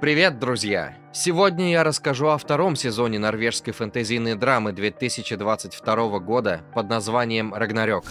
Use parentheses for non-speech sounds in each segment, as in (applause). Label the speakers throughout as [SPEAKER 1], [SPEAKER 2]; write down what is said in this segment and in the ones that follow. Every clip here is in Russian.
[SPEAKER 1] Привет, друзья! Сегодня я расскажу о втором сезоне норвежской фэнтезийной драмы 2022 года под названием «Рагнарёк».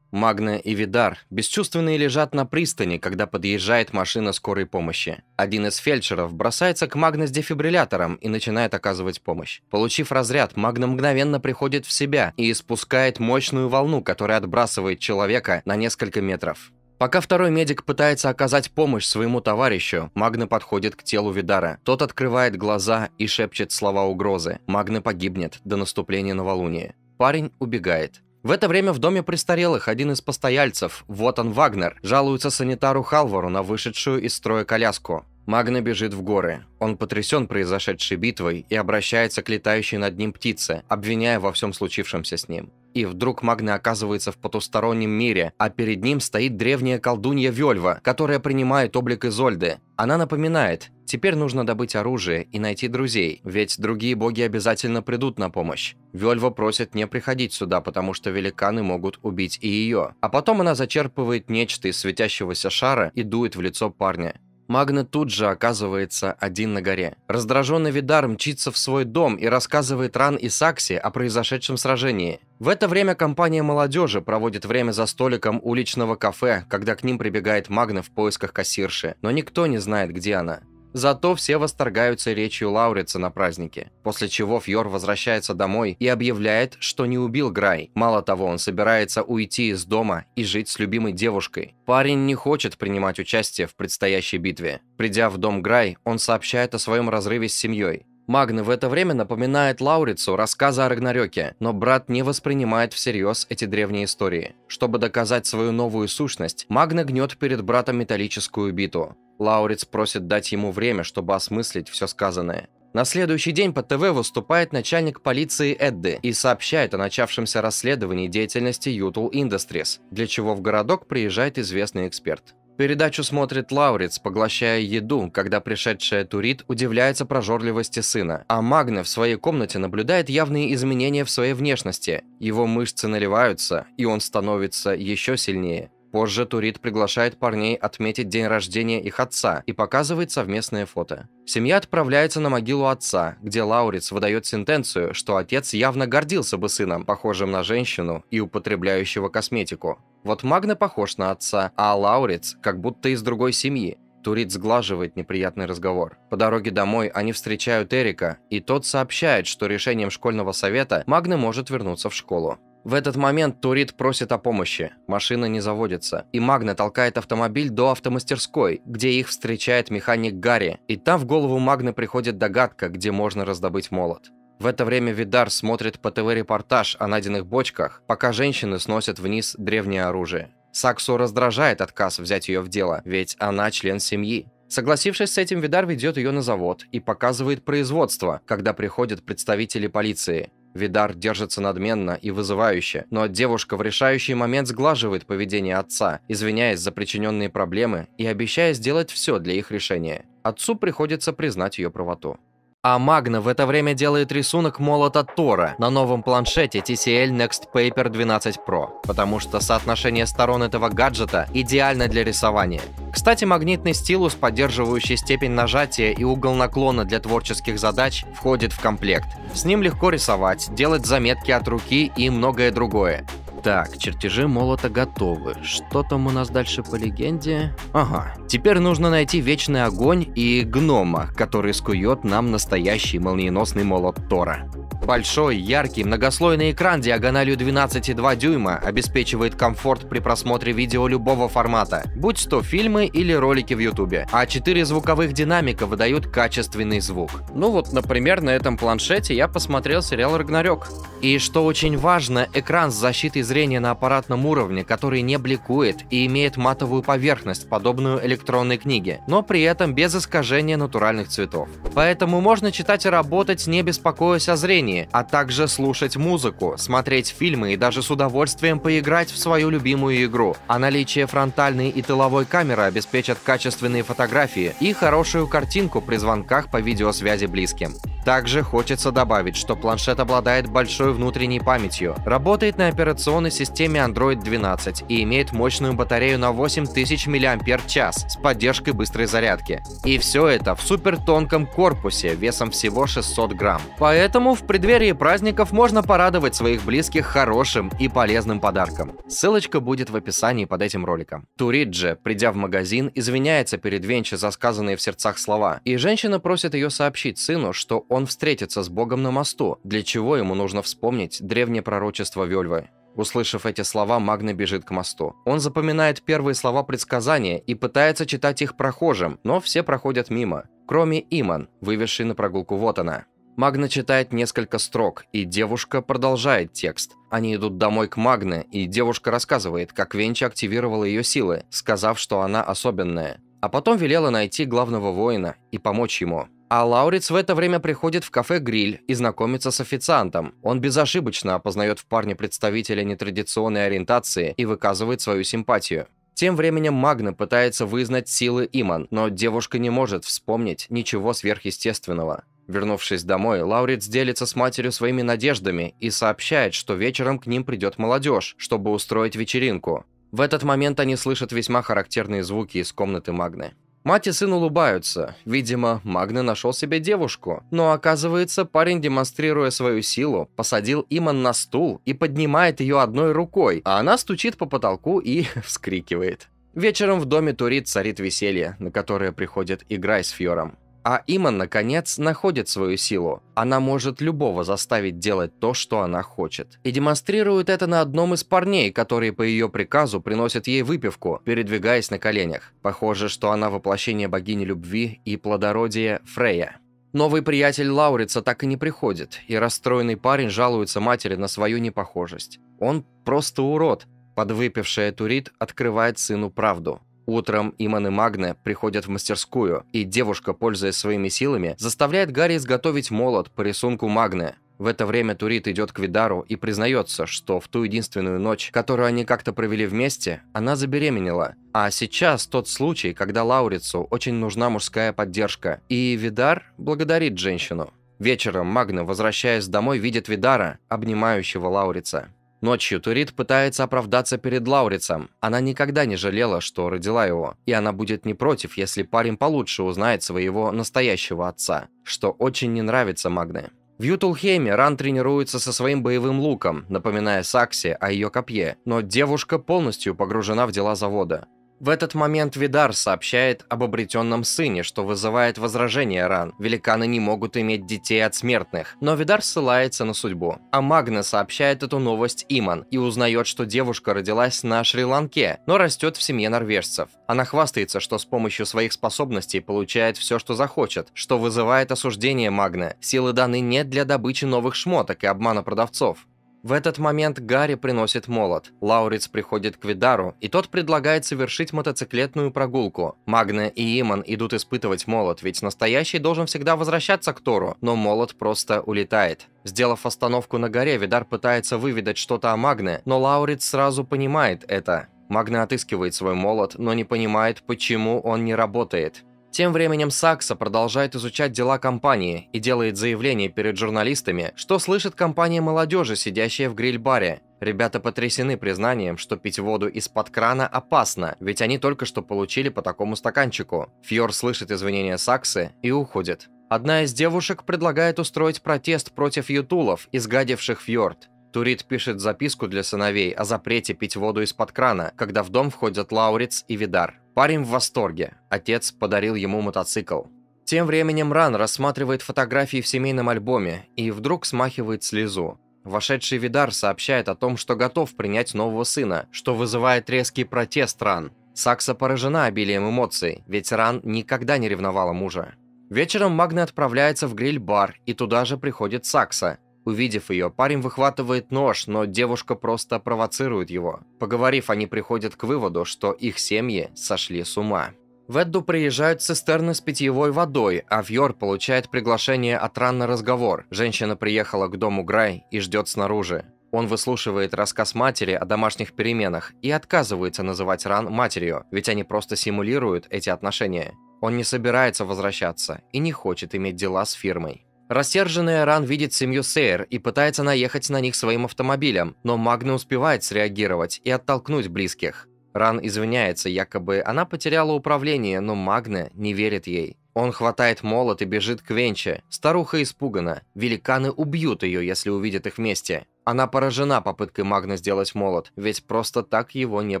[SPEAKER 1] Магна и Видар бесчувственные лежат на пристани, когда подъезжает машина скорой помощи. Один из фельдшеров бросается к Магне с дефибриллятором и начинает оказывать помощь. Получив разряд, Магна мгновенно приходит в себя и испускает мощную волну, которая отбрасывает человека на несколько метров. Пока второй медик пытается оказать помощь своему товарищу, Магна подходит к телу Видара. Тот открывает глаза и шепчет слова угрозы. Магна погибнет до наступления новолуния. Парень убегает. В это время в доме престарелых один из постояльцев, вот он Вагнер, жалуется санитару Халвару на вышедшую из строя коляску. Магна бежит в горы. Он потрясен произошедшей битвой и обращается к летающей над ним птице, обвиняя во всем случившемся с ним. И вдруг Магна оказывается в потустороннем мире, а перед ним стоит древняя колдунья Вельва, которая принимает облик Изольды. Она напоминает, Теперь нужно добыть оружие и найти друзей, ведь другие боги обязательно придут на помощь. Вельва просит не приходить сюда, потому что великаны могут убить и ее. А потом она зачерпывает нечто из светящегося шара и дует в лицо парня. Магна тут же оказывается один на горе. Раздраженный Видар мчится в свой дом и рассказывает Ран и Сакси о произошедшем сражении. В это время компания молодежи проводит время за столиком уличного кафе, когда к ним прибегает Магна в поисках кассирши, но никто не знает, где она. Зато все восторгаются речью Лаурица на празднике, после чего Фьор возвращается домой и объявляет, что не убил Грай. Мало того, он собирается уйти из дома и жить с любимой девушкой. Парень не хочет принимать участие в предстоящей битве. Придя в дом Грай, он сообщает о своем разрыве с семьей. Магна в это время напоминает Лаурицу рассказы о Рагнарёке, но брат не воспринимает всерьез эти древние истории. Чтобы доказать свою новую сущность, Магна гнет перед братом металлическую биту. Лауриц просит дать ему время, чтобы осмыслить все сказанное. На следующий день по ТВ выступает начальник полиции Эдды и сообщает о начавшемся расследовании деятельности Util Industries, для чего в городок приезжает известный эксперт. Передачу смотрит Лаурец, поглощая еду, когда пришедшая Турит удивляется прожорливости сына. А Магна в своей комнате наблюдает явные изменения в своей внешности. Его мышцы наливаются, и он становится еще сильнее. Позже Турит приглашает парней отметить день рождения их отца и показывает совместные фото. Семья отправляется на могилу отца, где Лаурец выдает сентенцию, что отец явно гордился бы сыном, похожим на женщину и употребляющего косметику. Вот Магна похож на отца, а Лаурец как будто из другой семьи. Турит сглаживает неприятный разговор. По дороге домой они встречают Эрика, и тот сообщает, что решением школьного совета Магна может вернуться в школу. В этот момент Турит просит о помощи, машина не заводится, и Магна толкает автомобиль до автомастерской, где их встречает механик Гарри, и там в голову Магны приходит догадка, где можно раздобыть молот. В это время Видар смотрит по ТВ-репортаж о найденных бочках, пока женщины сносят вниз древнее оружие. Саксу раздражает отказ взять ее в дело, ведь она член семьи. Согласившись с этим, Видар ведет ее на завод и показывает производство, когда приходят представители полиции. Видар держится надменно и вызывающе, но девушка в решающий момент сглаживает поведение отца, извиняясь за причиненные проблемы и обещая сделать все для их решения. Отцу приходится признать ее правоту. А Магна в это время делает рисунок молота Тора на новом планшете TCL Next Paper 12 Pro, потому что соотношение сторон этого гаджета идеально для рисования. Кстати, магнитный стилус, поддерживающий степень нажатия и угол наклона для творческих задач, входит в комплект. С ним легко рисовать, делать заметки от руки и многое другое. Так, чертежи молота готовы. Что там у нас дальше по легенде? Ага. Теперь нужно найти Вечный Огонь и Гнома, который скует нам настоящий молниеносный молот Тора. Большой, яркий, многослойный экран диагональю 12,2 дюйма обеспечивает комфорт при просмотре видео любого формата, будь то фильмы или ролики в ютубе, а 4 звуковых динамика выдают качественный звук. Ну вот, например, на этом планшете я посмотрел сериал «Рагнарёк». И что очень важно, экран с защитой зрения на аппаратном уровне, который не бликует и имеет матовую поверхность, подобную электронной книге, но при этом без искажения натуральных цветов. Поэтому можно читать и работать, не беспокоясь о зрении, а также слушать музыку, смотреть фильмы и даже с удовольствием поиграть в свою любимую игру. А наличие фронтальной и тыловой камеры обеспечат качественные фотографии и хорошую картинку при звонках по видеосвязи близким. Также хочется добавить, что планшет обладает большой внутренней памятью, работает на операционной операционной системе Android 12 и имеет мощную батарею на 8000 мАч с поддержкой быстрой зарядки. И все это в супертонком корпусе весом всего 600 грамм. Поэтому в преддверии праздников можно порадовать своих близких хорошим и полезным подарком. Ссылочка будет в описании под этим роликом. Туриджи, придя в магазин, извиняется перед Венчи за сказанные в сердцах слова, и женщина просит ее сообщить сыну, что он встретится с Богом на мосту, для чего ему нужно вспомнить древнее пророчество Вельвы. Услышав эти слова, Магна бежит к мосту. Он запоминает первые слова предсказания и пытается читать их прохожим, но все проходят мимо, кроме Иман, вывезший на прогулку вот она. Магна читает несколько строк, и девушка продолжает текст. Они идут домой к Магне, и девушка рассказывает, как Венча активировала ее силы, сказав, что она особенная. А потом велела найти главного воина и помочь ему. А Лауриц в это время приходит в кафе «Гриль» и знакомится с официантом. Он безошибочно опознает в парне представителя нетрадиционной ориентации и выказывает свою симпатию. Тем временем Магна пытается вызнать силы Иман, но девушка не может вспомнить ничего сверхъестественного. Вернувшись домой, Лауриц делится с матерью своими надеждами и сообщает, что вечером к ним придет молодежь, чтобы устроить вечеринку. В этот момент они слышат весьма характерные звуки из комнаты Магны. Мать и сын улыбаются. Видимо, Магна нашел себе девушку. Но оказывается, парень, демонстрируя свою силу, посадил Иман на стул и поднимает ее одной рукой, а она стучит по потолку и (laughs) вскрикивает. Вечером в доме Турит царит веселье, на которое приходит игра с Фьором. А Иман наконец, находит свою силу. Она может любого заставить делать то, что она хочет. И демонстрирует это на одном из парней, которые по ее приказу приносят ей выпивку, передвигаясь на коленях. Похоже, что она воплощение богини любви и плодородия Фрея. Новый приятель Лаурица так и не приходит, и расстроенный парень жалуется матери на свою непохожесть. Он просто урод. Подвыпившая Турит открывает сыну правду. Утром Иман и Магне приходят в мастерскую, и девушка, пользуясь своими силами, заставляет Гарри изготовить молот по рисунку Магне. В это время Турит идет к Видару и признается, что в ту единственную ночь, которую они как-то провели вместе, она забеременела. А сейчас тот случай, когда Лаурицу очень нужна мужская поддержка, и Видар благодарит женщину. Вечером Магна, возвращаясь домой, видит Видара, обнимающего Лаурица. Ночью Турит пытается оправдаться перед Лаурицем. Она никогда не жалела, что родила его, и она будет не против, если парень получше узнает своего настоящего отца, что очень не нравится Магне. В Ютулхейме Ран тренируется со своим боевым луком, напоминая Саксе о ее копье, но девушка полностью погружена в дела завода. В этот момент Видар сообщает об обретенном сыне, что вызывает возражение ран. Великаны не могут иметь детей от смертных, но Видар ссылается на судьбу. А Магна сообщает эту новость Иман и узнает, что девушка родилась на Шри-Ланке, но растет в семье норвежцев. Она хвастается, что с помощью своих способностей получает все, что захочет, что вызывает осуждение Магна. Силы даны не для добычи новых шмоток и обмана продавцов. В этот момент Гарри приносит молот. Лауриц приходит к Видару, и тот предлагает совершить мотоциклетную прогулку. Магне и Иман идут испытывать молот, ведь настоящий должен всегда возвращаться к Тору, но молот просто улетает. Сделав остановку на горе, Видар пытается выведать что-то о Магне, но Лауриц сразу понимает это. Магна отыскивает свой молот, но не понимает, почему он не работает. Тем временем Сакса продолжает изучать дела компании и делает заявление перед журналистами, что слышит компания молодежи, сидящая в гриль-баре. Ребята потрясены признанием, что пить воду из-под крана опасно, ведь они только что получили по такому стаканчику. Фьор слышит извинения Саксы и уходит. Одна из девушек предлагает устроить протест против ютулов, изгадивших фьорд. Турит пишет записку для сыновей о запрете пить воду из-под крана, когда в дом входят Лаурец и Видар. Парень в восторге. Отец подарил ему мотоцикл. Тем временем Ран рассматривает фотографии в семейном альбоме и вдруг смахивает слезу. Вошедший Видар сообщает о том, что готов принять нового сына, что вызывает резкий протест Ран. Сакса поражена обилием эмоций, ведь Ран никогда не ревновала мужа. Вечером Магна отправляется в гриль-бар, и туда же приходит Сакса, Увидев ее, парень выхватывает нож, но девушка просто провоцирует его. Поговорив, они приходят к выводу, что их семьи сошли с ума. В Эдду приезжают цистерны с питьевой водой, а Вьор получает приглашение от Ран на разговор. Женщина приехала к дому Грай и ждет снаружи. Он выслушивает рассказ матери о домашних переменах и отказывается называть Ран матерью, ведь они просто симулируют эти отношения. Он не собирается возвращаться и не хочет иметь дела с фирмой. Рассерженная Ран видит семью Сейр и пытается наехать на них своим автомобилем, но Магна успевает среагировать и оттолкнуть близких. Ран извиняется, якобы она потеряла управление, но Магна не верит ей. Он хватает молот и бежит к Венче. Старуха испугана. Великаны убьют ее, если увидят их вместе. Она поражена попыткой Магна сделать молот, ведь просто так его не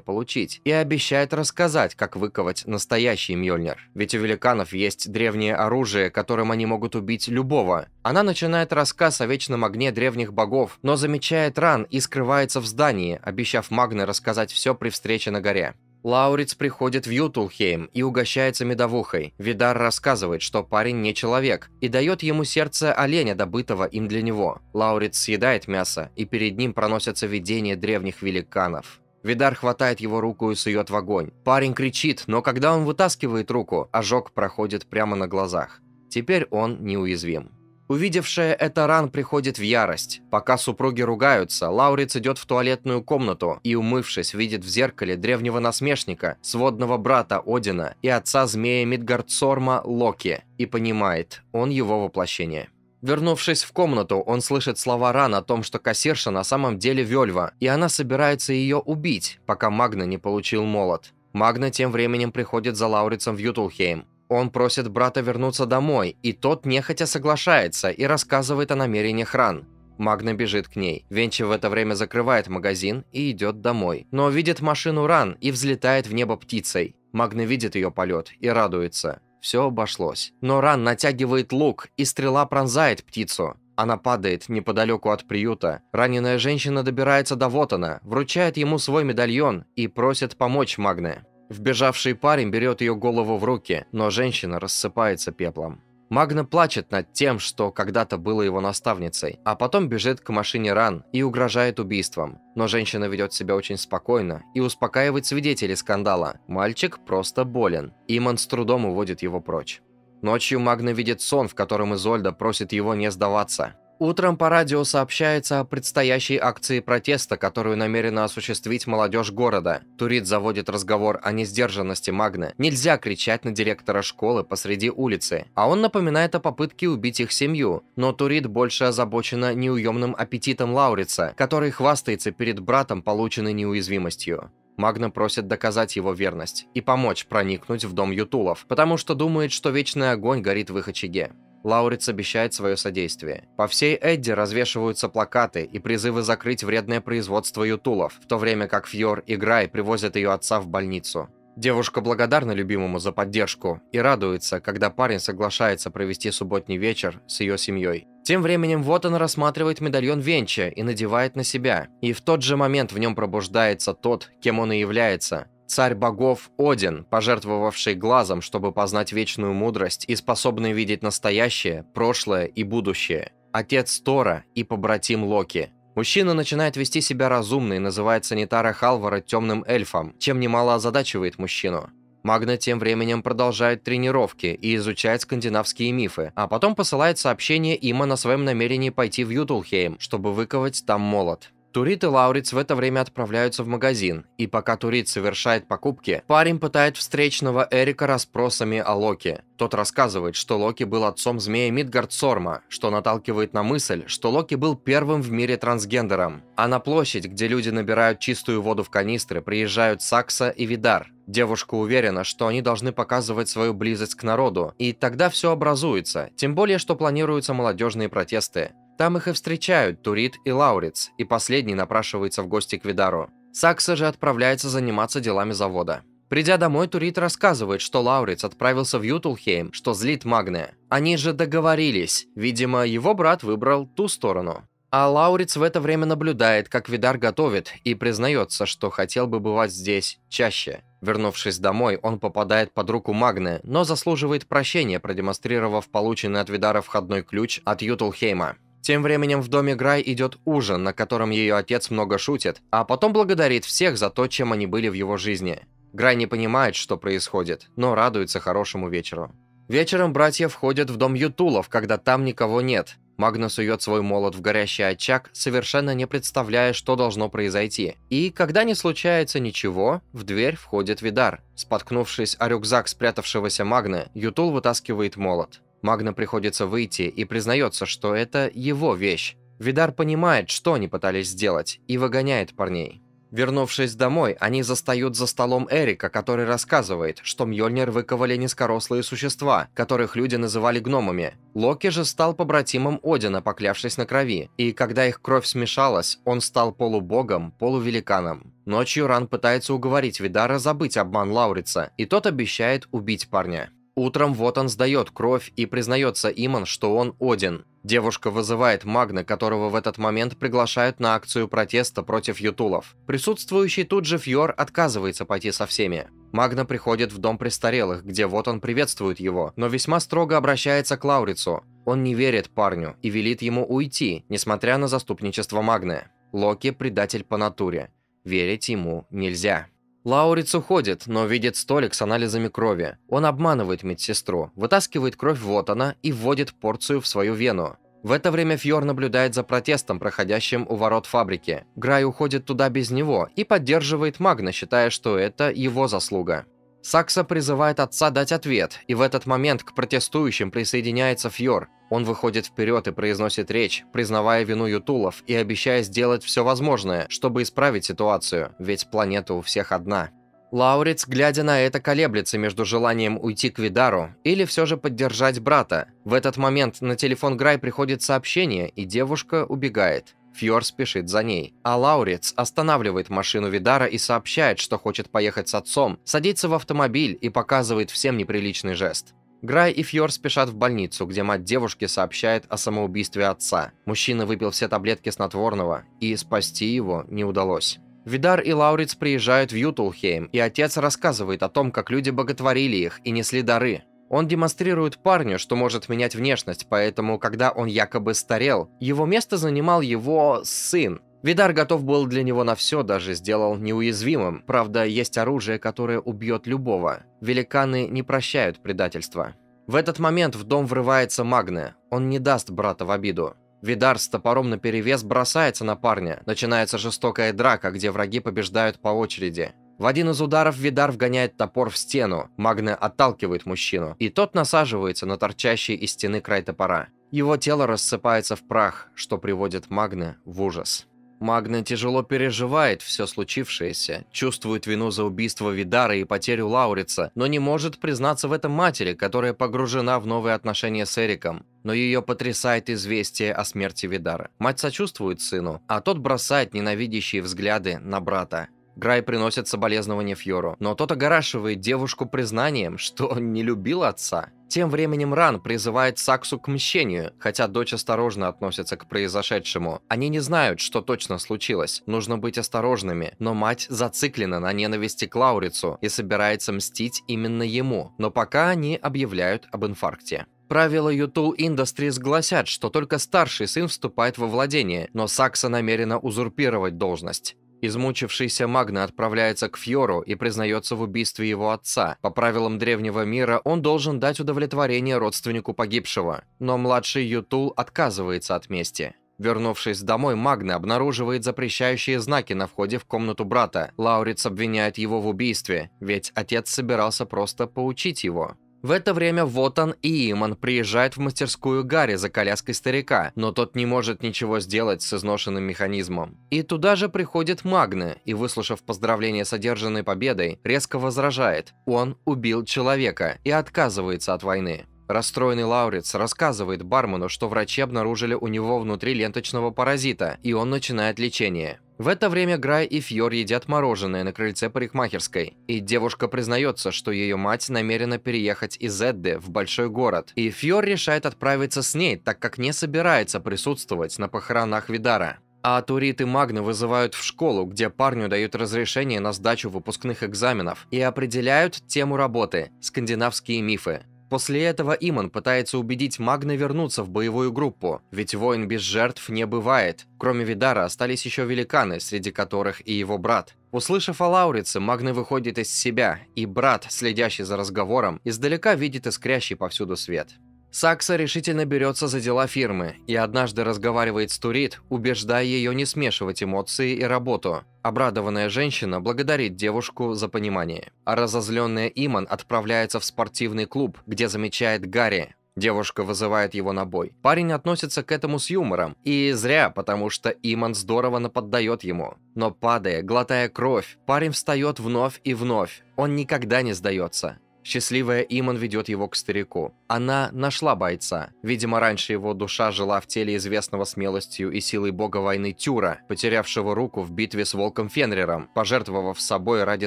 [SPEAKER 1] получить, и обещает рассказать, как выковать настоящий Мьёльнир. Ведь у великанов есть древнее оружие, которым они могут убить любого. Она начинает рассказ о вечном огне древних богов, но замечает ран и скрывается в здании, обещав Магне рассказать все при встрече на горе. Лауриц приходит в Ютулхейм и угощается медовухой. Видар рассказывает, что парень не человек, и дает ему сердце оленя, добытого им для него. Лауриц съедает мясо, и перед ним проносятся видения древних великанов. Видар хватает его руку и сует в огонь. Парень кричит, но когда он вытаскивает руку, ожог проходит прямо на глазах. Теперь он неуязвим. Увидевшая это ран приходит в ярость. Пока супруги ругаются, Лауриц идет в туалетную комнату и, умывшись, видит в зеркале древнего насмешника, сводного брата Одина и отца змея Мидгардсорма Локи, и понимает, он его воплощение. Вернувшись в комнату, он слышит слова Ран о том, что кассирша на самом деле Вельва, и она собирается ее убить, пока Магна не получил молот. Магна тем временем приходит за Лаурицем в Ютулхейм. Он просит брата вернуться домой, и тот нехотя соглашается и рассказывает о намерениях ран. Магна бежит к ней. Венчи в это время закрывает магазин и идет домой. Но видит машину ран и взлетает в небо птицей. Магна видит ее полет и радуется. Все обошлось. Но ран натягивает лук, и стрела пронзает птицу. Она падает неподалеку от приюта. Раненая женщина добирается до Вотана, вручает ему свой медальон и просит помочь Магне. Вбежавший парень берет ее голову в руки, но женщина рассыпается пеплом. Магна плачет над тем, что когда-то было его наставницей, а потом бежит к машине ран и угрожает убийством. Но женщина ведет себя очень спокойно и успокаивает свидетелей скандала. Мальчик просто болен. Иман с трудом уводит его прочь. Ночью Магна видит сон, в котором Изольда просит его не сдаваться. Утром по радио сообщается о предстоящей акции протеста, которую намерена осуществить молодежь города. Турит заводит разговор о несдержанности Магны. Нельзя кричать на директора школы посреди улицы. А он напоминает о попытке убить их семью. Но Турит больше озабочена неуемным аппетитом Лаурица, который хвастается перед братом полученной неуязвимостью. Магна просит доказать его верность и помочь проникнуть в дом Ютулов, потому что думает, что вечный огонь горит в их очаге. Лауриц обещает свое содействие. По всей Эдди развешиваются плакаты и призывы закрыть вредное производство ютулов, в то время как Фьор и Грай привозят ее отца в больницу. Девушка благодарна любимому за поддержку и радуется, когда парень соглашается провести субботний вечер с ее семьей. Тем временем вот он рассматривает медальон Венча и надевает на себя. И в тот же момент в нем пробуждается тот, кем он и является, царь богов Один, пожертвовавший глазом, чтобы познать вечную мудрость и способный видеть настоящее, прошлое и будущее, отец Тора и побратим Локи. Мужчина начинает вести себя разумно и называет санитара Халвара темным эльфом, чем немало озадачивает мужчину. Магна тем временем продолжает тренировки и изучает скандинавские мифы, а потом посылает сообщение Има на своем намерении пойти в Ютулхейм, чтобы выковать там молот. Турит и Лауриц в это время отправляются в магазин, и пока Турит совершает покупки, парень пытает встречного Эрика расспросами о Локе. Тот рассказывает, что Локи был отцом змея Мидгард Сорма, что наталкивает на мысль, что Локи был первым в мире трансгендером. А на площадь, где люди набирают чистую воду в канистры, приезжают Сакса и Видар. Девушка уверена, что они должны показывать свою близость к народу, и тогда все образуется, тем более, что планируются молодежные протесты. Там их и встречают Турит и Лауриц, и последний напрашивается в гости к Видару. Сакса же отправляется заниматься делами завода. Придя домой, Турит рассказывает, что Лауриц отправился в Ютулхейм, что злит Магне. Они же договорились, видимо, его брат выбрал ту сторону. А Лауриц в это время наблюдает, как Видар готовит, и признается, что хотел бы бывать здесь чаще. Вернувшись домой, он попадает под руку Магне, но заслуживает прощения, продемонстрировав полученный от Видара входной ключ от Ютулхейма. Тем временем в доме Грай идет ужин, на котором ее отец много шутит, а потом благодарит всех за то, чем они были в его жизни. Грай не понимает, что происходит, но радуется хорошему вечеру. Вечером братья входят в дом Ютулов, когда там никого нет. Магнус ует свой молот в горящий очаг, совершенно не представляя, что должно произойти. И, когда не случается ничего, в дверь входит Видар. Споткнувшись о рюкзак спрятавшегося Магны. Ютул вытаскивает молот. Магна приходится выйти и признается, что это его вещь. Видар понимает, что они пытались сделать, и выгоняет парней. Вернувшись домой, они застают за столом Эрика, который рассказывает, что Мьёльнир выковали низкорослые существа, которых люди называли гномами. Локи же стал побратимом Одина, поклявшись на крови, и когда их кровь смешалась, он стал полубогом, полувеликаном. Ночью Ран пытается уговорить Видара забыть обман Лаурица, и тот обещает убить парня. Утром Вотан сдает кровь и признается Иман, что он Один. Девушка вызывает Магна, которого в этот момент приглашают на акцию протеста против ютулов. Присутствующий тут же Фьор отказывается пойти со всеми. Магна приходит в дом престарелых, где Вотан приветствует его, но весьма строго обращается к Лаурицу. Он не верит парню и велит ему уйти, несмотря на заступничество Магны. Локи – предатель по натуре. Верить ему нельзя. Лауриц уходит, но видит столик с анализами крови. Он обманывает медсестру, вытаскивает кровь вот она и вводит порцию в свою вену. В это время Фьор наблюдает за протестом, проходящим у ворот фабрики. Грай уходит туда без него и поддерживает Магна, считая, что это его заслуга. Сакса призывает отца дать ответ, и в этот момент к протестующим присоединяется Фьор. Он выходит вперед и произносит речь, признавая вину Ютулов и обещая сделать все возможное, чтобы исправить ситуацию, ведь планета у всех одна. Лаурец, глядя на это, колеблется между желанием уйти к Видару или все же поддержать брата. В этот момент на телефон Грай приходит сообщение, и девушка убегает. Фьор спешит за ней. А Лаурец останавливает машину Видара и сообщает, что хочет поехать с отцом, садится в автомобиль и показывает всем неприличный жест. Грай и Фьор спешат в больницу, где мать девушки сообщает о самоубийстве отца. Мужчина выпил все таблетки снотворного, и спасти его не удалось. Видар и Лауриц приезжают в Ютулхейм, и отец рассказывает о том, как люди боготворили их и несли дары. Он демонстрирует парню, что может менять внешность, поэтому, когда он якобы старел, его место занимал его сын. Видар готов был для него на все, даже сделал неуязвимым. Правда, есть оружие, которое убьет любого. Великаны не прощают предательства. В этот момент в дом врывается Магне. Он не даст брата в обиду. Видар с топором наперевес бросается на парня. Начинается жестокая драка, где враги побеждают по очереди. В один из ударов Видар вгоняет топор в стену, Магне отталкивает мужчину, и тот насаживается на торчащий из стены край топора. Его тело рассыпается в прах, что приводит Магне в ужас. Магна тяжело переживает все случившееся, чувствует вину за убийство Видара и потерю Лаурица, но не может признаться в этом матери, которая погружена в новые отношения с Эриком. Но ее потрясает известие о смерти Видара. Мать сочувствует сыну, а тот бросает ненавидящие взгляды на брата. Грай приносит соболезнования Фьору, но тот огорашивает девушку признанием, что не любил отца. Тем временем Ран призывает Саксу к мщению, хотя дочь осторожно относится к произошедшему. Они не знают, что точно случилось, нужно быть осторожными, но мать зациклена на ненависти к Лаурицу и собирается мстить именно ему, но пока они объявляют об инфаркте. Правила Ютул Industries гласят, что только старший сын вступает во владение, но Сакса намерена узурпировать должность. Измучившийся Магна отправляется к Фьору и признается в убийстве его отца. По правилам древнего мира он должен дать удовлетворение родственнику погибшего, но младший Ютул отказывается от мести. Вернувшись домой, Магна обнаруживает запрещающие знаки на входе в комнату брата. Лауриц обвиняет его в убийстве, ведь отец собирался просто поучить его. В это время Вотан и Иман приезжают в мастерскую Гарри за коляской старика, но тот не может ничего сделать с изношенным механизмом. И туда же приходит Магне и, выслушав поздравления с одержанной победой, резко возражает. Он убил человека и отказывается от войны. Расстроенный Лауриц рассказывает бармену, что врачи обнаружили у него внутри ленточного паразита, и он начинает лечение. В это время Грай и Фьор едят мороженое на крыльце парикмахерской, и девушка признается, что ее мать намерена переехать из Эдды в большой город, и Фьор решает отправиться с ней, так как не собирается присутствовать на похоронах Видара. А Турит и Магны вызывают в школу, где парню дают разрешение на сдачу выпускных экзаменов и определяют тему работы – скандинавские мифы. После этого Иман пытается убедить Магна вернуться в боевую группу, ведь воин без жертв не бывает. Кроме Видара остались еще великаны, среди которых и его брат. Услышав о Лаурице, Магна выходит из себя, и брат, следящий за разговором, издалека видит искрящий повсюду свет. Сакса решительно берется за дела фирмы и однажды разговаривает с Турит, убеждая ее не смешивать эмоции и работу. Обрадованная женщина благодарит девушку за понимание. А разозленная Иман отправляется в спортивный клуб, где замечает Гарри. Девушка вызывает его на бой. Парень относится к этому с юмором. И зря, потому что Иман здорово наподдает ему. Но падая, глотая кровь, парень встает вновь и вновь. Он никогда не сдается. Счастливая Иман ведет его к старику. Она нашла бойца. Видимо, раньше его душа жила в теле известного смелостью и силой бога войны Тюра, потерявшего руку в битве с волком Фенрером, пожертвовав собой ради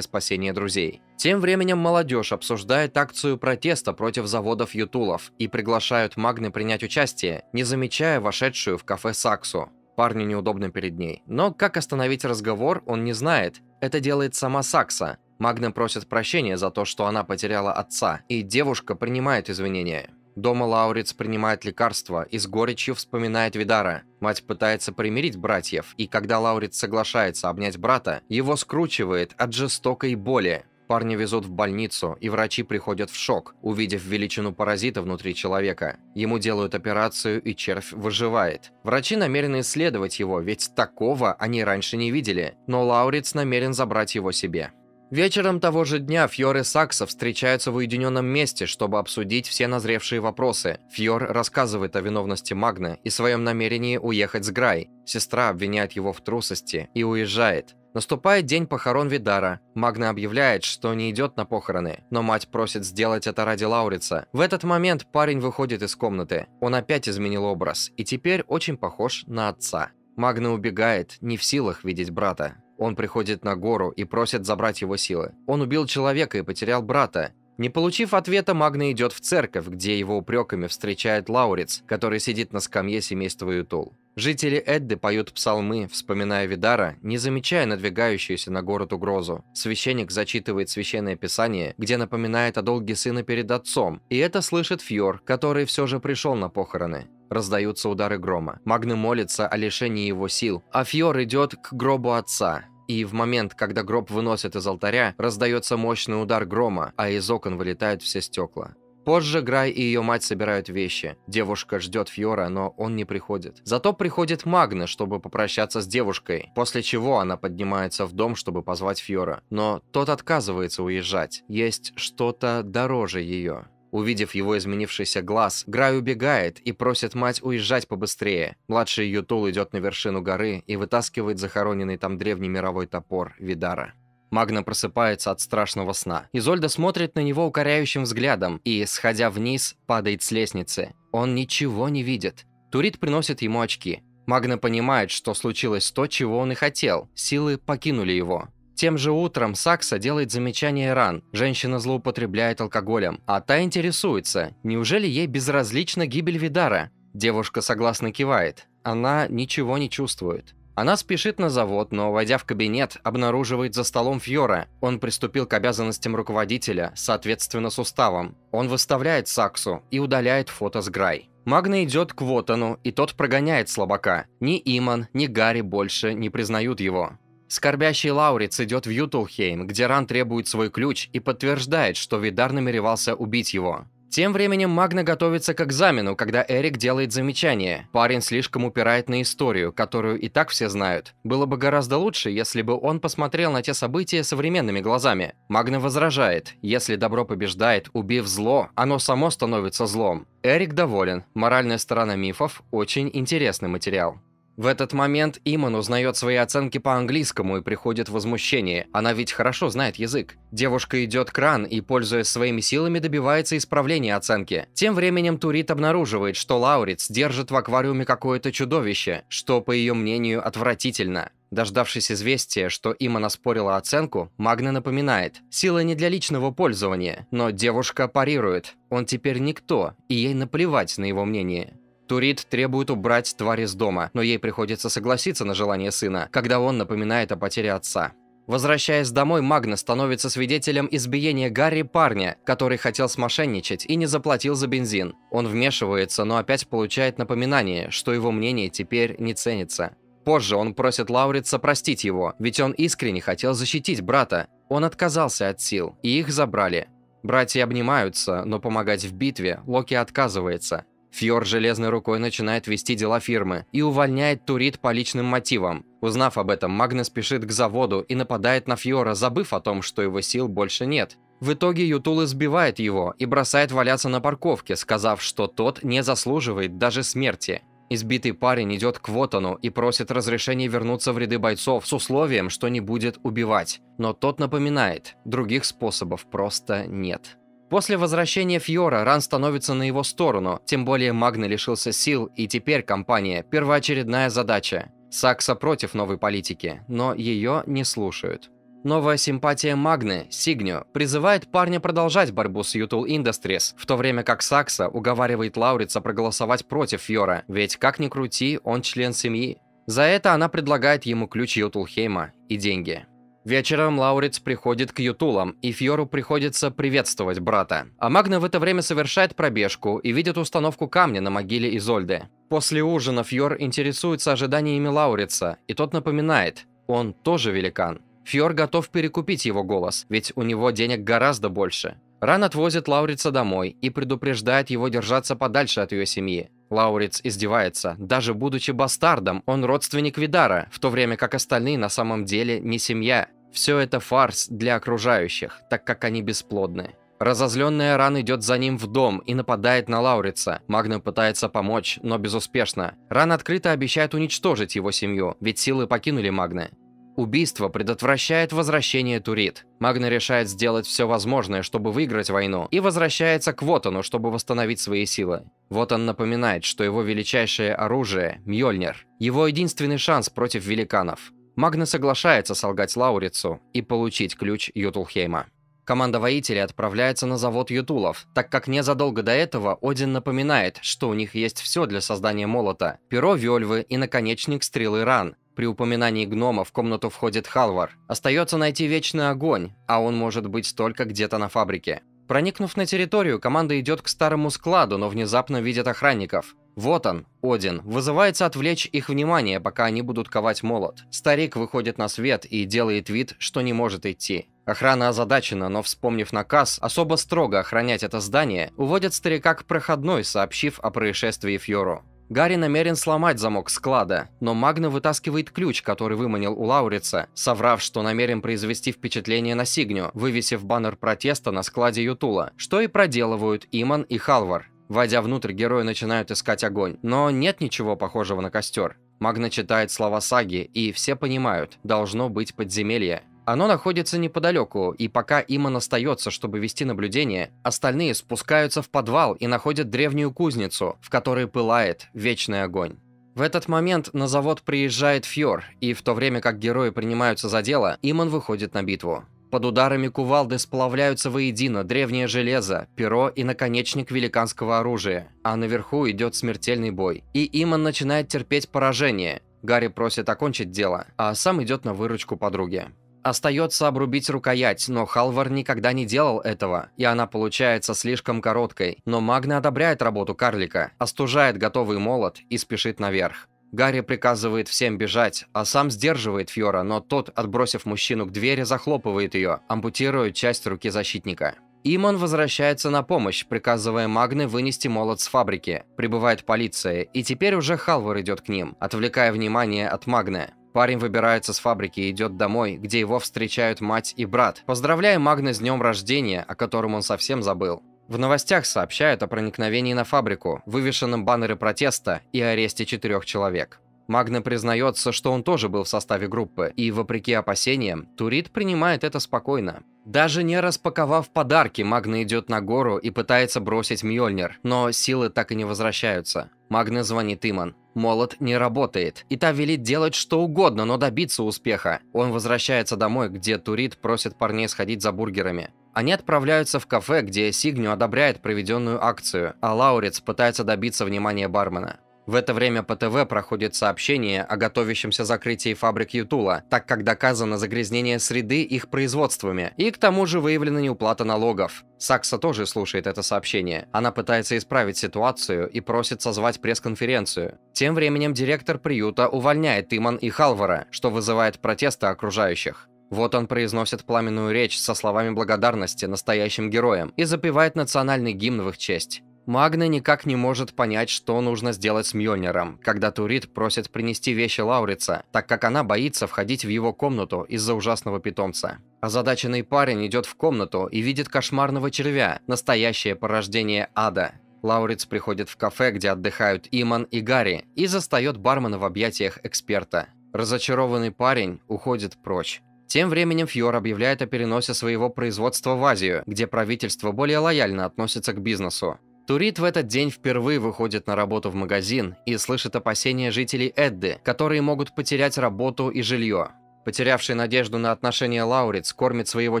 [SPEAKER 1] спасения друзей. Тем временем молодежь обсуждает акцию протеста против заводов Ютулов и приглашают Магны принять участие, не замечая вошедшую в кафе Саксу. Парню неудобно перед ней. Но как остановить разговор, он не знает. Это делает сама Сакса, Магна просит прощения за то, что она потеряла отца, и девушка принимает извинения. Дома Лаурец принимает лекарства и с горечью вспоминает Видара. Мать пытается примирить братьев, и когда Лаурец соглашается обнять брата, его скручивает от жестокой боли. Парня везут в больницу, и врачи приходят в шок, увидев величину паразита внутри человека. Ему делают операцию, и червь выживает. Врачи намерены исследовать его, ведь такого они раньше не видели, но Лаурец намерен забрать его себе. Вечером того же дня Фьор и Сакса встречаются в уединенном месте, чтобы обсудить все назревшие вопросы. Фьор рассказывает о виновности Магны и своем намерении уехать с Грай. Сестра обвиняет его в трусости и уезжает. Наступает день похорон Видара. Магна объявляет, что не идет на похороны, но мать просит сделать это ради Лаурица. В этот момент парень выходит из комнаты. Он опять изменил образ и теперь очень похож на отца. Магна убегает, не в силах видеть брата. Он приходит на гору и просит забрать его силы. Он убил человека и потерял брата. Не получив ответа, Магна идет в церковь, где его упреками встречает Лаурец, который сидит на скамье семейства Ютул. Жители Эдды поют псалмы, вспоминая Видара, не замечая надвигающуюся на город угрозу. Священник зачитывает священное писание, где напоминает о долге сына перед отцом, и это слышит Фьор, который все же пришел на похороны. Раздаются удары грома. Магны молится о лишении его сил, а Фьор идет к гробу отца. И в момент, когда гроб выносят из алтаря, раздается мощный удар грома, а из окон вылетают все стекла. Позже Грай и ее мать собирают вещи. Девушка ждет Фьора, но он не приходит. Зато приходит Магна, чтобы попрощаться с девушкой, после чего она поднимается в дом, чтобы позвать Фьора. Но тот отказывается уезжать. Есть что-то дороже ее. Увидев его изменившийся глаз, Грай убегает и просит мать уезжать побыстрее. Младший Ютул идет на вершину горы и вытаскивает захороненный там древний мировой топор Видара. Магна просыпается от страшного сна. Изольда смотрит на него укоряющим взглядом и, сходя вниз, падает с лестницы. Он ничего не видит. Турит приносит ему очки. Магна понимает, что случилось то, чего он и хотел. Силы покинули его. Тем же утром Сакса делает замечание ран. Женщина злоупотребляет алкоголем. А та интересуется, неужели ей безразлична гибель Видара? Девушка согласно кивает. Она ничего не чувствует. Она спешит на завод, но, войдя в кабинет, обнаруживает за столом Фьора. Он приступил к обязанностям руководителя, соответственно, с уставом. Он выставляет Саксу и удаляет фото с Грай. Магна идет к Вотану, и тот прогоняет слабака. Ни Иман, ни Гарри больше не признают его. Скорбящий Лауриц идет в Ютулхейм, где Ран требует свой ключ и подтверждает, что Видар намеревался убить его. Тем временем Магна готовится к экзамену, когда Эрик делает замечание. Парень слишком упирает на историю, которую и так все знают. Было бы гораздо лучше, если бы он посмотрел на те события современными глазами. Магна возражает, если добро побеждает, убив зло, оно само становится злом. Эрик доволен. Моральная сторона мифов – очень интересный материал. В этот момент Иман узнает свои оценки по английскому и приходит в возмущение. Она ведь хорошо знает язык. Девушка идет к Ран и, пользуясь своими силами, добивается исправления оценки. Тем временем Турит обнаруживает, что Лауриц держит в аквариуме какое-то чудовище, что, по ее мнению, отвратительно. Дождавшись известия, что Иман оспорила оценку, Магна напоминает, сила не для личного пользования, но девушка парирует, он теперь никто, и ей наплевать на его мнение. Турит требует убрать тварь из дома, но ей приходится согласиться на желание сына, когда он напоминает о потере отца. Возвращаясь домой, Магна становится свидетелем избиения Гарри парня, который хотел смошенничать и не заплатил за бензин. Он вмешивается, но опять получает напоминание, что его мнение теперь не ценится. Позже он просит Лауритса простить его, ведь он искренне хотел защитить брата. Он отказался от сил, и их забрали. Братья обнимаются, но помогать в битве Локи отказывается. Фьор железной рукой начинает вести дела фирмы и увольняет Турит по личным мотивам. Узнав об этом, Магна спешит к заводу и нападает на Фьора, забыв о том, что его сил больше нет. В итоге Ютул избивает его и бросает валяться на парковке, сказав, что тот не заслуживает даже смерти. Избитый парень идет к Вотану и просит разрешения вернуться в ряды бойцов с условием, что не будет убивать. Но тот напоминает, других способов просто нет. После возвращения Фьора Ран становится на его сторону, тем более Магна лишился сил, и теперь компания – первоочередная задача. Сакса против новой политики, но ее не слушают. Новая симпатия Магны, Сигню, призывает парня продолжать борьбу с Ютул Industries, в то время как Сакса уговаривает Лаурица проголосовать против Фьора, ведь как ни крути, он член семьи. За это она предлагает ему ключ Ютулхейма и деньги. Вечером Лауриц приходит к Ютулам, и Фьору приходится приветствовать брата. А Магна в это время совершает пробежку и видит установку камня на могиле Изольды. После ужина Фьор интересуется ожиданиями Лаурица, и тот напоминает, он тоже великан. Фьор готов перекупить его голос, ведь у него денег гораздо больше. Ран отвозит Лаурица домой и предупреждает его держаться подальше от ее семьи. Лауриц издевается. Даже будучи бастардом, он родственник Видара, в то время как остальные на самом деле не семья. Все это фарс для окружающих, так как они бесплодны. Разозленная Ран идет за ним в дом и нападает на Лаурица. Магнум пытается помочь, но безуспешно. Ран открыто обещает уничтожить его семью, ведь силы покинули Магны. Убийство предотвращает возвращение Турит. Магна решает сделать все возможное, чтобы выиграть войну, и возвращается к Вотону, чтобы восстановить свои силы. Вотан напоминает, что его величайшее оружие – Мьёльнир. Его единственный шанс против великанов. Магна соглашается солгать Лаурицу и получить ключ Ютулхейма. Команда воителей отправляется на завод Ютулов, так как незадолго до этого Один напоминает, что у них есть все для создания молота – перо Вельвы и наконечник стрелы Ран. При упоминании гнома в комнату входит Халвар. Остается найти вечный огонь, а он может быть только где-то на фабрике. Проникнув на территорию, команда идет к старому складу, но внезапно видит охранников. Вот он, Один, вызывается отвлечь их внимание, пока они будут ковать молот. Старик выходит на свет и делает вид, что не может идти. Охрана озадачена, но вспомнив наказ, особо строго охранять это здание, уводят старика к проходной, сообщив о происшествии Фьору. Гарри намерен сломать замок склада, но Магна вытаскивает ключ, который выманил у Лаурица, соврав, что намерен произвести впечатление на Сигню, вывесив баннер протеста на складе Ютула, что и проделывают Иман и Халвар. Войдя внутрь, герои начинают искать огонь, но нет ничего похожего на костер. Магна читает слова саги, и все понимают, должно быть подземелье. Оно находится неподалеку, и пока Иман остается, чтобы вести наблюдение, остальные спускаются в подвал и находят древнюю кузницу, в которой пылает вечный огонь. В этот момент на завод приезжает Фьор, и в то время как герои принимаются за дело, Иман выходит на битву. Под ударами кувалды сплавляются воедино древнее железо, перо и наконечник великанского оружия, а наверху идет смертельный бой. И Иман начинает терпеть поражение. Гарри просит окончить дело, а сам идет на выручку подруге. Остается обрубить рукоять, но Халвар никогда не делал этого, и она получается слишком короткой. Но Магна одобряет работу карлика, остужает готовый молот и спешит наверх. Гарри приказывает всем бежать, а сам сдерживает Фьора, но тот, отбросив мужчину к двери, захлопывает ее, ампутируя часть руки защитника. Имон возвращается на помощь, приказывая Магны вынести молот с фабрики. Прибывает полиция, и теперь уже Халвар идет к ним, отвлекая внимание от Магны. Парень выбирается с фабрики и идет домой, где его встречают мать и брат. Поздравляя Магна с днем рождения, о котором он совсем забыл. В новостях сообщают о проникновении на фабрику, вывешенном баннеры протеста и аресте четырех человек. Магна признается, что он тоже был в составе группы, и, вопреки опасениям, Турит принимает это спокойно. Даже не распаковав подарки, Магна идет на гору и пытается бросить Мьёльнир, но силы так и не возвращаются. Магна звонит Иман молот не работает, и та велит делать что угодно, но добиться успеха. Он возвращается домой, где Турит просит парней сходить за бургерами. Они отправляются в кафе, где Сигню одобряет проведенную акцию, а Лаурец пытается добиться внимания бармена. В это время по ТВ проходит сообщение о готовящемся закрытии фабрик Ютула, так как доказано загрязнение среды их производствами, и к тому же выявлена неуплата налогов. Сакса тоже слушает это сообщение. Она пытается исправить ситуацию и просит созвать пресс-конференцию. Тем временем директор приюта увольняет Тимон и Халвара, что вызывает протесты окружающих. Вот он произносит пламенную речь со словами благодарности настоящим героям и запевает национальный гимн в их честь. Магна никак не может понять, что нужно сделать с Мьёльниром, когда Турит просит принести вещи Лаурица, так как она боится входить в его комнату из-за ужасного питомца. Озадаченный парень идет в комнату и видит кошмарного червя, настоящее порождение ада. Лауриц приходит в кафе, где отдыхают Иман и Гарри, и застает бармена в объятиях эксперта. Разочарованный парень уходит прочь. Тем временем Фьор объявляет о переносе своего производства в Азию, где правительство более лояльно относится к бизнесу. Турит в этот день впервые выходит на работу в магазин и слышит опасения жителей Эдды, которые могут потерять работу и жилье. Потерявший надежду на отношения Лаурец кормит своего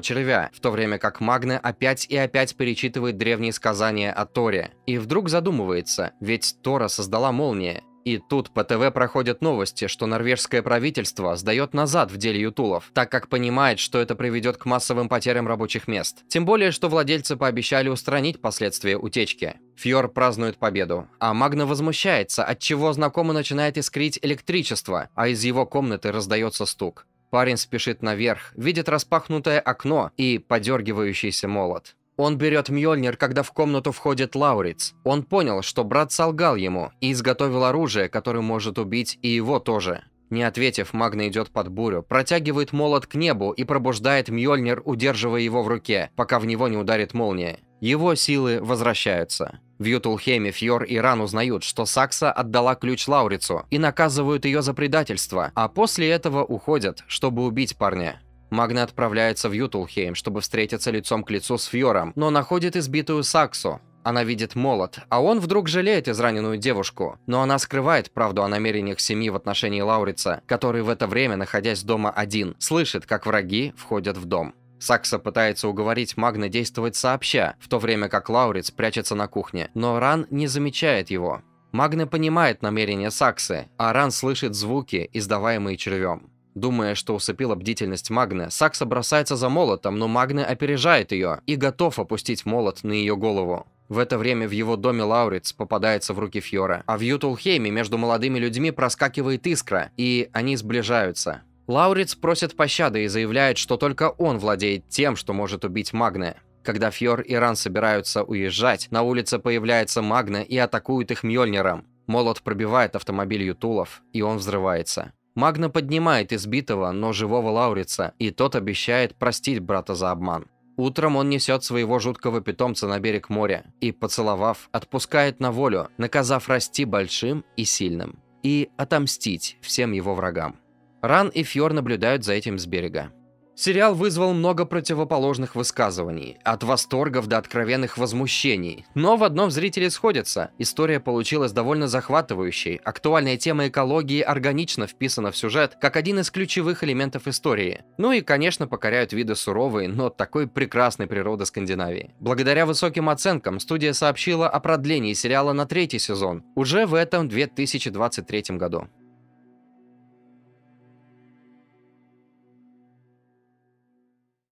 [SPEAKER 1] червя, в то время как Магна опять и опять перечитывает древние сказания о Торе. И вдруг задумывается, ведь Тора создала молнии, и тут по ТВ проходят новости, что норвежское правительство сдает назад в деле ютулов, так как понимает, что это приведет к массовым потерям рабочих мест. Тем более, что владельцы пообещали устранить последствия утечки. Фьор празднует победу, а Магна возмущается, от чего знакомый начинает искрить электричество, а из его комнаты раздается стук. Парень спешит наверх, видит распахнутое окно и подергивающийся молот. Он берет Мьёльнир, когда в комнату входит Лауриц. Он понял, что брат солгал ему и изготовил оружие, которое может убить и его тоже. Не ответив, Магна идет под бурю, протягивает молот к небу и пробуждает Мьёльнир, удерживая его в руке, пока в него не ударит молния. Его силы возвращаются. В Ютулхеме Фьор и Ран узнают, что Сакса отдала ключ Лаурицу и наказывают ее за предательство, а после этого уходят, чтобы убить парня. Магна отправляется в Ютулхейм, чтобы встретиться лицом к лицу с Фьором, но находит избитую Саксу. Она видит молот, а он вдруг жалеет израненную девушку. Но она скрывает правду о намерениях семьи в отношении Лаурица, который в это время, находясь дома один, слышит, как враги входят в дом. Сакса пытается уговорить Магна действовать сообща, в то время как Лаурец прячется на кухне, но Ран не замечает его. Магна понимает намерения Саксы, а Ран слышит звуки, издаваемые червем. Думая, что усыпила бдительность Магны, Сакса бросается за молотом, но Магны опережает ее и готов опустить молот на ее голову. В это время в его доме Лауриц попадается в руки Фьора, а в Ютулхейме между молодыми людьми проскакивает искра, и они сближаются. Лауриц просит пощады и заявляет, что только он владеет тем, что может убить Магне. Когда Фьор и Ран собираются уезжать, на улице появляется Магна и атакует их Мьёльниром. Молот пробивает автомобиль Ютулов, и он взрывается. Магна поднимает избитого, но живого Лаурица, и тот обещает простить брата за обман. Утром он несет своего жуткого питомца на берег моря и, поцеловав, отпускает на волю, наказав расти большим и сильным. И отомстить всем его врагам. Ран и Фьор наблюдают за этим с берега. Сериал вызвал много противоположных высказываний, от восторгов до откровенных возмущений. Но в одном зрители сходятся. История получилась довольно захватывающей. Актуальная тема экологии органично вписана в сюжет, как один из ключевых элементов истории. Ну и, конечно, покоряют виды суровые, но такой прекрасной природы Скандинавии. Благодаря высоким оценкам студия сообщила о продлении сериала на третий сезон, уже в этом 2023 году.